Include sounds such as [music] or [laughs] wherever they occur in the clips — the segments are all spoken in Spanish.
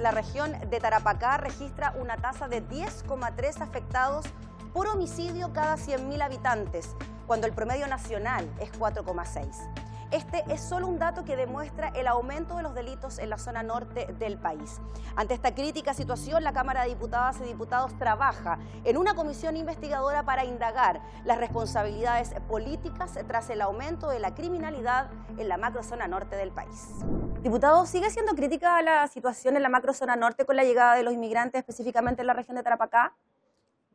la región de Tarapacá registra una tasa de 10,3 afectados por homicidio cada 100.000 habitantes, cuando el promedio nacional es 4,6. Este es solo un dato que demuestra el aumento de los delitos en la zona norte del país. Ante esta crítica situación, la Cámara de Diputadas y Diputados trabaja en una comisión investigadora para indagar las responsabilidades políticas tras el aumento de la criminalidad en la macrozona norte del país. Diputado, ¿sigue siendo crítica la situación en la macrozona norte con la llegada de los inmigrantes específicamente en la región de Tarapacá?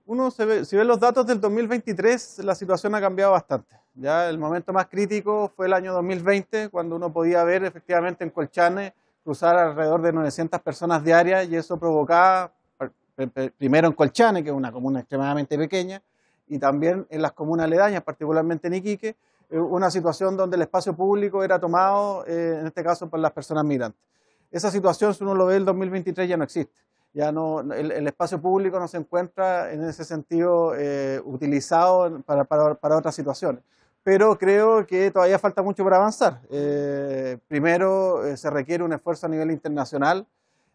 uno si ve los datos del 2023, la situación ha cambiado bastante. Ya el momento más crítico fue el año 2020, cuando uno podía ver efectivamente en Colchane cruzar alrededor de 900 personas diarias y eso provocaba, primero en Colchane, que es una comuna extremadamente pequeña, y también en las comunas aledañas, particularmente en Iquique, eh, una situación donde el espacio público era tomado, eh, en este caso, por las personas migrantes. Esa situación, si uno lo ve, el 2023 ya no existe ya no, el, espacio público no se encuentra en ese sentido eh, utilizado para, para, para, otras situaciones. Pero creo que todavía falta mucho para avanzar. Eh, primero, eh, se requiere un esfuerzo a nivel internacional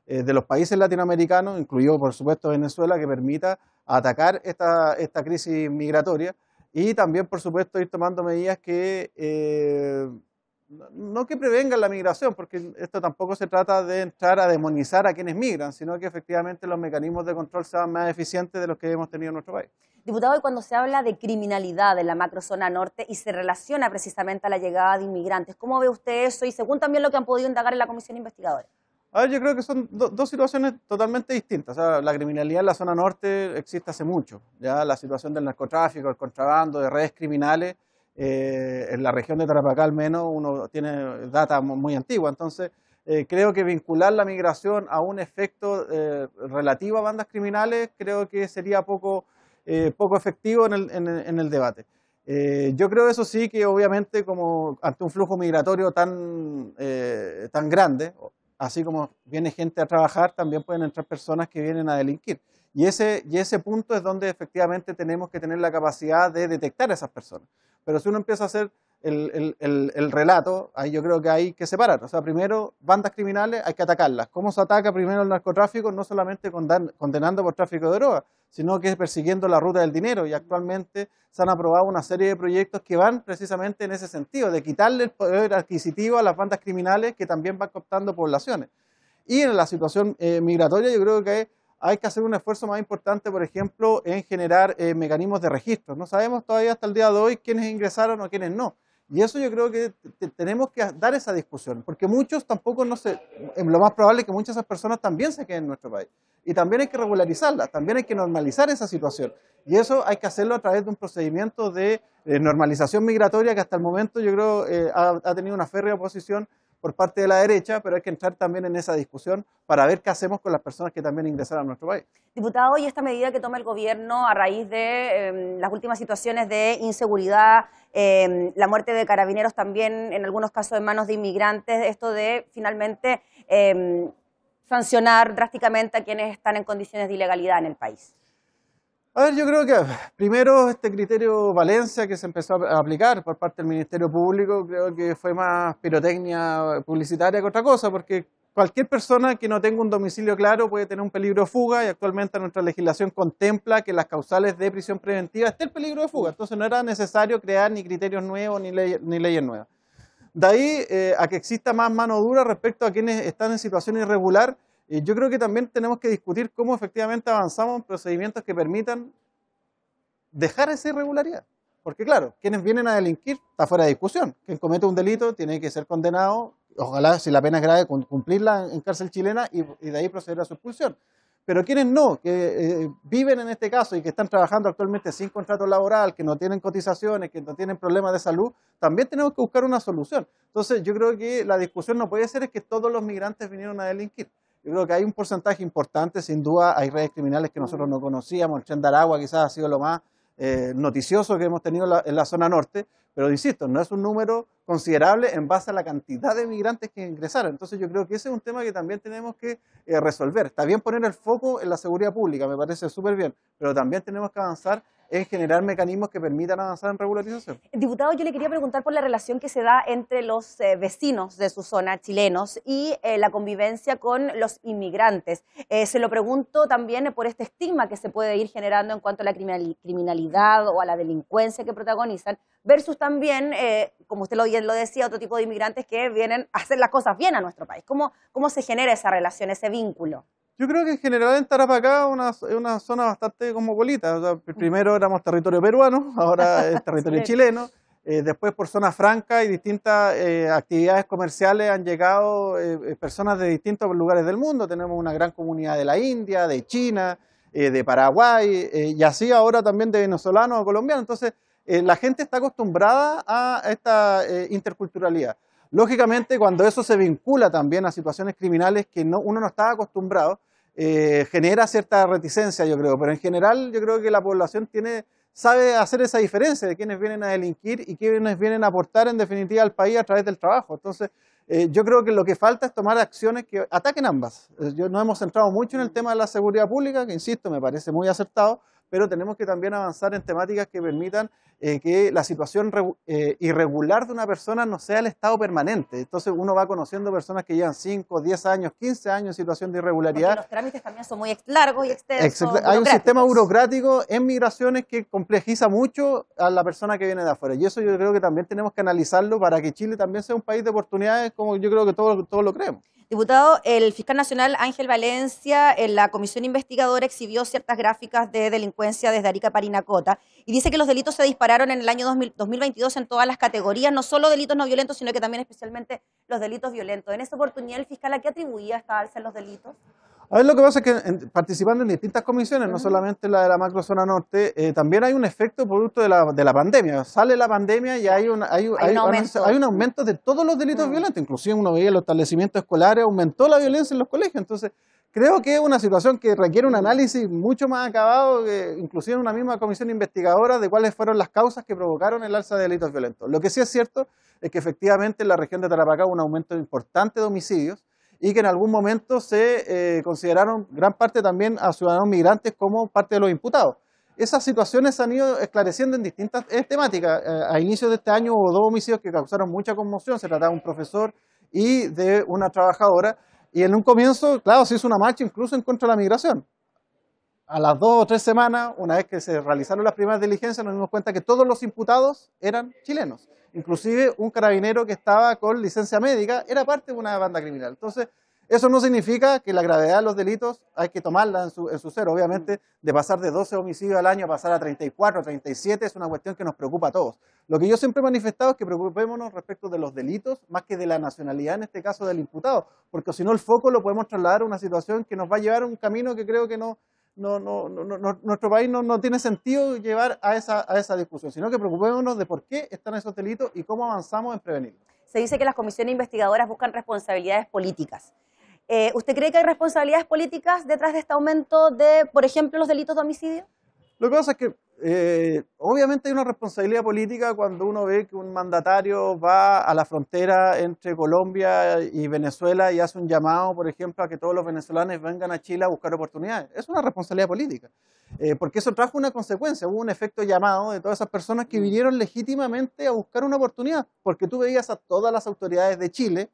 de los países latinoamericanos, incluido por supuesto Venezuela, que permita atacar esta, esta crisis migratoria y también, por supuesto, ir tomando medidas que no que prevengan la migración, porque esto tampoco se trata de entrar a demonizar a quienes migran, sino que efectivamente los mecanismos de control sean más eficientes de los que hemos tenido en nuestro país. Diputado, y cuando se habla de criminalidad en la macrozona norte y se relaciona precisamente a la llegada de inmigrantes, ¿cómo ve usted eso? Y según también lo que han podido indagar en la comisión investigadora. A yo creo que son dos situaciones totalmente distintas. la criminalidad en la zona norte existe hace mucho. Ya la situación del narcotráfico, el contrabando, de redes criminales eh, en la región de Tarapacá al menos uno tiene data muy antigua, entonces eh, creo que vincular la migración a un efecto eh, relativo a bandas criminales creo que sería poco, poco efectivo en el, en el debate. yo creo eso sí que obviamente como ante un flujo migratorio tan, tan grande, así como viene gente a trabajar, también pueden entrar personas que vienen a delinquir. Y ese, punto es donde efectivamente tenemos que tener la capacidad de detectar a esas personas. Pero si uno empieza a hacer el, relato, ahí yo creo que hay que separar. O sea, primero, bandas criminales hay que atacarlas. ¿Cómo se ataca primero el narcotráfico? No solamente condenando por tráfico de drogas, sino que persiguiendo la ruta del dinero. Y actualmente se han aprobado una serie de proyectos que van precisamente en ese sentido, de quitarle el poder adquisitivo a las bandas criminales que también van cooptando poblaciones. Y en la situación eh, migratoria yo creo que hay que hacer un esfuerzo más importante, por ejemplo, en generar eh, mecanismos de registro. No sabemos todavía hasta el día de hoy quiénes ingresaron o quiénes no. Y eso yo creo que tenemos que dar esa discusión, porque muchos tampoco no se, lo más probable es que muchas de esas personas también se queden en nuestro país. Y también hay que regularizarlas, también hay que normalizar esa situación. Y eso hay que hacerlo a través de un procedimiento de eh, normalización migratoria que hasta el momento yo creo eh, ha, ha, tenido una férrea oposición por parte de la derecha, pero hay que entrar también en esa discusión para ver qué hacemos con las personas que también ingresaron a nuestro país. Diputado, y esta medida que toma el gobierno a raíz de em, las últimas situaciones de inseguridad, em, la muerte de carabineros también, en algunos casos en manos de inmigrantes, esto de finalmente em, sancionar drásticamente a quienes están en condiciones de ilegalidad en el país. A ver, yo creo que primero este criterio Valencia que se empezó a aplicar por parte del Ministerio Público, creo que fue más pirotecnia publicitaria que otra cosa, porque cualquier persona que no tenga un domicilio claro puede tener un peligro de fuga y actualmente nuestra legislación contempla que las causales de prisión preventiva esté el peligro de fuga, entonces no era necesario crear ni criterios nuevos ni, leyes nuevas. De ahí eh, a que exista más mano dura respecto a quienes están en situación irregular, yo creo que también tenemos que discutir cómo efectivamente avanzamos en procedimientos que permitan dejar esa irregularidad. Porque claro, quienes vienen a delinquir está fuera de discusión. Quien comete un delito tiene que ser condenado, ojalá si la pena es grave, cumplirla en cárcel chilena y, de ahí proceder a su expulsión. Pero quienes no, que eh, viven en este caso y que están trabajando actualmente sin contrato laboral, que no tienen cotizaciones, que no tienen problemas de salud, también tenemos que buscar una solución. Entonces yo creo que la discusión no puede ser es que todos los migrantes vinieron a delinquir. Yo creo que hay un porcentaje importante, sin duda, hay redes criminales que nosotros no conocíamos, el Chendaragua quizás ha sido lo más eh, noticioso que hemos tenido en la zona norte, pero insisto, no es un número considerable en base a la cantidad de migrantes que ingresaron. Entonces yo creo que ese es un tema que también tenemos que eh, resolver. Está bien poner el foco en la seguridad pública, me parece súper bien, pero también tenemos que avanzar es generar mecanismos que permitan avanzar en regularización. Diputado, yo le quería preguntar por la relación que se da entre los eh, vecinos de su zona chilenos y eh, la convivencia con los inmigrantes. Eh, se lo pregunto también por este estigma que se puede ir generando en cuanto a la criminalidad o a la delincuencia que protagonizan, versus también, como usted lo, lo decía, otro tipo de inmigrantes que vienen a hacer las cosas bien a nuestro país. ¿Cómo, cómo se genera esa relación, ese vínculo? Yo creo que en general en Tarapacá es una, zona bastante cosmopolita. O mm. primero éramos territorio peruano, [laughs] ahora es [laughs] territorio chileno. Eh, después por zona franca y distintas eh, actividades comerciales han llegado eh, personas de distintos lugares del mundo. Tenemos una gran comunidad de la India, de China, de Paraguay y así ahora también de venezolanos o colombianos. Entonces la gente está acostumbrada a esta interculturalidad. Lógicamente, cuando eso se vincula también a situaciones criminales que no, uno no está acostumbrado, eh, genera cierta reticencia, yo creo. Pero en general, yo creo que la población tiene, sabe hacer esa diferencia de quienes vienen a delinquir y quienes vienen a aportar, en definitiva, al país a través del trabajo. Entonces, eh, yo creo que lo que falta es tomar acciones que ataquen ambas. Eh, yo, nos hemos centrado mucho en el tema de la seguridad pública, que insisto, me parece muy acertado, pero tenemos que también avanzar en temáticas que permitan eh, que la situación eh, irregular de una persona no sea el estado permanente. Entonces uno va conociendo personas que llevan 5, 10 años, 15 años en situación de irregularidad. los trámites también son muy largos y extensos. Hay un sistema burocrático en migraciones que complejiza mucho a la persona que viene de afuera. Y eso yo creo que también tenemos que analizarlo para que Chile también sea un país de oportunidades como yo creo que todos lo creemos. Diputado, el fiscal nacional Ángel Valencia en la comisión investigadora exhibió ciertas gráficas de delincuencia desde Arica Parinacota y dice que los delitos se dispararon en el año 2022 en todas las categorías, no solo delitos no violentos, sino que también especialmente los delitos violentos. En esa oportunidad, el fiscal, ¿a qué atribuía esta alza en los delitos? A ah, ver, lo que pasa es que participando en distintas comisiones, no solamente la de la macrozona norte, eh, también hay un efecto producto de la, de la pandemia. Sale la pandemia y hay un, hay, un aumento. de todos los delitos mm. violentos. Inclusive uno veía los establecimientos escolares, aumentó la violencia en los colegios. Entonces, creo que es una situación que requiere un análisis mucho más acabado, que eh, inclusive una misma comisión investigadora de cuáles fueron las causas que provocaron el alza de delitos violentos. Lo que sí es cierto es que efectivamente en la región de Tarapacá hubo un aumento importante de homicidios, y que en algún momento se eh, consideraron gran parte también a ciudadanos migrantes como parte de los imputados. Esas situaciones se han ido esclareciendo en distintas eh, temáticas. Eh, a inicios de este año hubo dos homicidios que causaron mucha conmoción. Se trataba de un profesor y de una trabajadora. Y en un comienzo, claro, se hizo una marcha incluso en contra de la migración a las dos o tres semanas, una vez que se realizaron las primeras diligencias, nos dimos cuenta que todos los imputados eran chilenos. Inclusive un carabinero que estaba con licencia médica era parte de una banda criminal. Entonces, eso no significa que la gravedad de los delitos hay que tomarla en su, en su cero. Obviamente, de pasar de 12 homicidios al año a pasar a 34, 37 es una cuestión que nos preocupa a todos. Lo que yo siempre he manifestado es que preocupémonos respecto de los delitos más que de la nacionalidad, en este caso del imputado, porque si no el foco lo podemos trasladar a una situación que nos va a llevar a un camino que creo que no, no, no, no, nuestro país no, tiene sentido llevar a esa, a esa discusión, sino que preocupémonos de por qué están esos delitos y cómo avanzamos en prevenirlos. Se dice que las comisiones investigadoras buscan responsabilidades políticas. Eh, ¿Usted cree que hay responsabilidades políticas detrás de este aumento de, por ejemplo, los delitos de homicidio? Lo que pasa es que eh, obviamente hay una responsabilidad política cuando uno ve que un mandatario va a la frontera entre Colombia y Venezuela y hace un llamado, por ejemplo, a que todos los venezolanos vengan a Chile a buscar oportunidades. Es una responsabilidad política, eh, porque eso trajo una consecuencia, hubo un efecto llamado de todas esas personas que mm. vinieron legítimamente a buscar una oportunidad, porque tú veías a todas las autoridades de Chile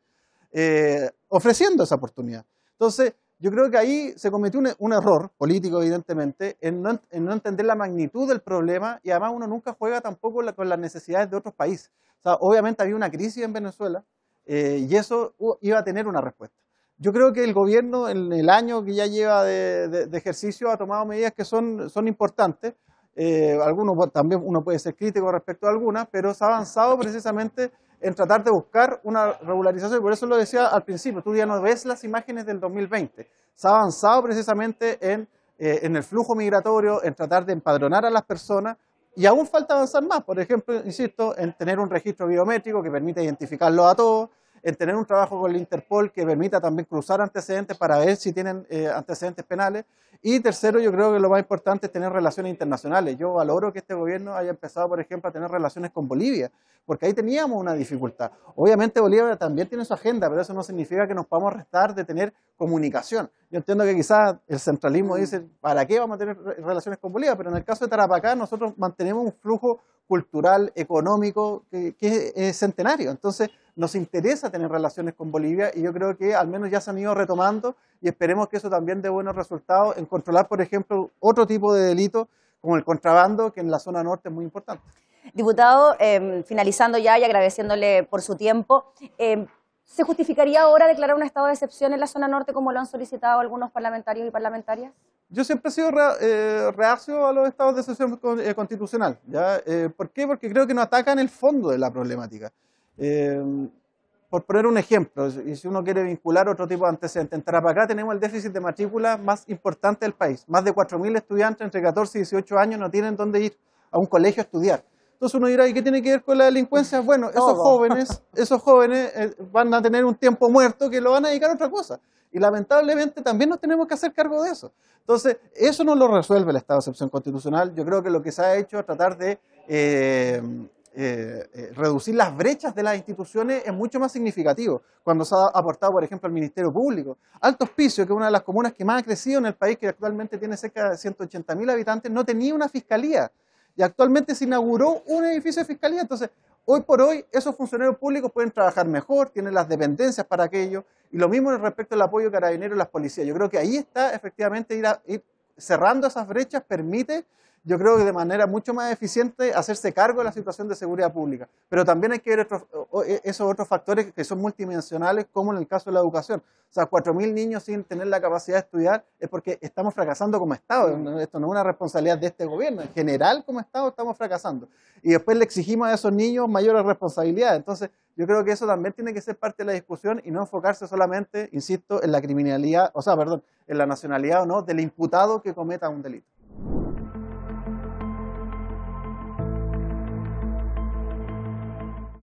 eh, ofreciendo esa oportunidad. Entonces, yo creo que ahí se cometió un, e, error político, evidentemente, en no, entender la magnitud del problema y además uno nunca juega tampoco con las necesidades de otros países. O sea, obviamente había una crisis en Venezuela eh, y eso iba a tener una respuesta. Yo creo que el gobierno en el año que ya lleva de, ejercicio ha tomado medidas que son, importantes. Eh, algunos también uno puede ser crítico respecto a algunas, pero se ha avanzado precisamente en tratar de buscar una regularización. Por eso lo decía al principio, tú ya no ves las imágenes del 2020. Se ha avanzado precisamente eh, en, el flujo migratorio, en tratar de empadronar a las personas y aún falta avanzar más. Por ejemplo, insisto, en tener un registro biométrico que permita identificarlo a todos, en tener un trabajo con el Interpol que permita también cruzar antecedentes para ver si tienen eh, antecedentes penales. Y tercero, yo creo que lo más importante es tener relaciones internacionales. Yo valoro que este gobierno haya empezado, por ejemplo, a tener relaciones con Bolivia, porque ahí teníamos una dificultad. Obviamente Bolivia también tiene su agenda, pero eso no significa que nos podamos restar de tener comunicación. Yo entiendo que quizás el centralismo dice, ¿para qué vamos a tener relaciones con Bolivia? Pero en el caso de Tarapacá nosotros mantenemos un flujo cultural, económico, que, es centenario. Entonces, nos interesa tener relaciones con Bolivia y yo creo que al menos ya se han ido retomando y esperemos que eso también dé buenos resultados en controlar, por ejemplo, otro tipo de delito como el contrabando, que en la zona norte es muy importante. Diputado, em, finalizando ya y agradeciéndole por su tiempo, em, ¿se justificaría ahora declarar un estado de excepción en la zona norte como lo han solicitado algunos parlamentarios y parlamentarias? Yo siempre he sido eh, reacio a los estados de excepción eh, constitucional. Eh, ¿Por qué? Porque creo que no atacan el fondo de la problemática. Em, por poner un ejemplo, y si uno quiere vincular otro tipo de antecedentes, en Tarapacá tenemos el déficit de matrícula más importante del país. Más de 4.000 estudiantes entre 14 y 18 años no tienen dónde ir a un colegio a estudiar. Entonces uno dirá, ¿y qué tiene que ver con la delincuencia? Bueno, esos jóvenes, esos jóvenes eh, van a tener un tiempo muerto que lo van a dedicar a otra cosa. Y lamentablemente también nos tenemos que hacer cargo de eso. Entonces, eso no lo resuelve el estado de excepción constitucional. Yo creo que lo que se ha hecho es tratar de eh, eh, reducir las brechas de las instituciones es mucho más significativo. Cuando se ha aportado, por ejemplo, al Ministerio Público. Alto Hospicio, que es una de las comunas que más ha crecido en el país, que actualmente tiene cerca de 180.000 habitantes, no tenía una fiscalía y actualmente se inauguró un edificio de fiscalía. Entonces, hoy por hoy esos funcionarios públicos pueden trabajar mejor, tienen las dependencias para aquello, y lo mismo respecto al apoyo carabinero a las policías. Yo creo que ahí está efectivamente ir cerrando esas brechas, permite yo creo que de manera mucho más eficiente hacerse cargo de la situación de seguridad pública. Pero también hay que ver e, esos otros factores que son multidimensionales, como en el caso de la educación. O sea, 4.000 niños sin tener la capacidad de estudiar es porque estamos fracasando como Estado. Mm. Esto no es una responsabilidad de este gobierno. En general, como Estado, estamos fracasando. Y después le exigimos a esos niños mayores responsabilidades. Entonces, yo creo que eso también tiene que ser parte de la discusión y no enfocarse solamente, insisto, en la criminalidad, o sea, perdón, en la nacionalidad o no del imputado que cometa un delito.